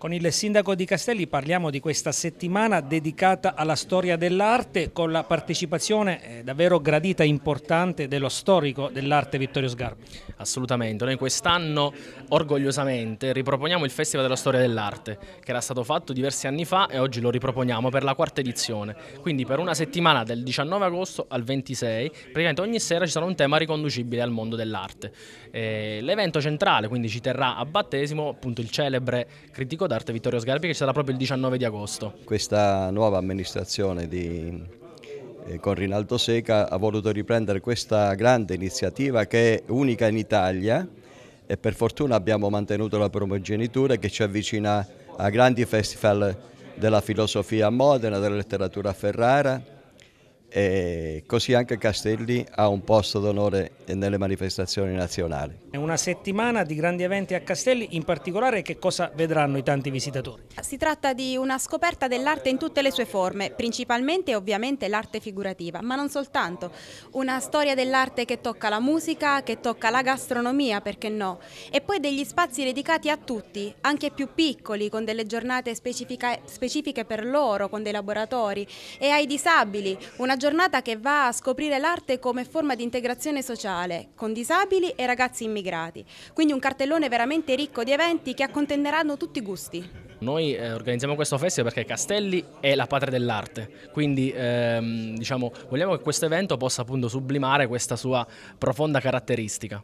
Con il sindaco di Castelli parliamo di questa settimana dedicata alla storia dell'arte con la partecipazione eh, davvero gradita e importante dello storico dell'arte Vittorio Sgarbi. Assolutamente, noi quest'anno orgogliosamente riproponiamo il Festival della Storia dell'Arte che era stato fatto diversi anni fa e oggi lo riproponiamo per la quarta edizione, quindi per una settimana dal 19 agosto al 26, praticamente ogni sera ci sarà un tema riconducibile al mondo dell'arte. Eh, l'evento centrale quindi ci terrà a battesimo appunto il celebre critico d'arte Vittorio Sgarbi che sarà proprio il 19 di agosto. Questa nuova amministrazione di, eh, con Rinaldo Seca ha voluto riprendere questa grande iniziativa che è unica in Italia e per fortuna abbiamo mantenuto la primogenitura che ci avvicina a grandi festival della filosofia a Modena, della letteratura a Ferrara, e così anche Castelli ha un posto d'onore nelle manifestazioni nazionali. È una settimana di grandi eventi a Castelli, in particolare che cosa vedranno i tanti visitatori? Si tratta di una scoperta dell'arte in tutte le sue forme, principalmente ovviamente l'arte figurativa, ma non soltanto, una storia dell'arte che tocca la musica, che tocca la gastronomia, perché no, e poi degli spazi dedicati a tutti, anche più piccoli, con delle giornate specifiche per loro, con dei laboratori, e ai disabili, una giornata che va a scoprire l'arte come forma di integrazione sociale, con disabili e ragazzi immigrati. Quindi un cartellone veramente ricco di eventi che accontenderanno tutti i gusti. Noi eh, organizziamo questo festival perché Castelli è la patria dell'arte, quindi ehm, diciamo, vogliamo che questo evento possa appunto sublimare questa sua profonda caratteristica.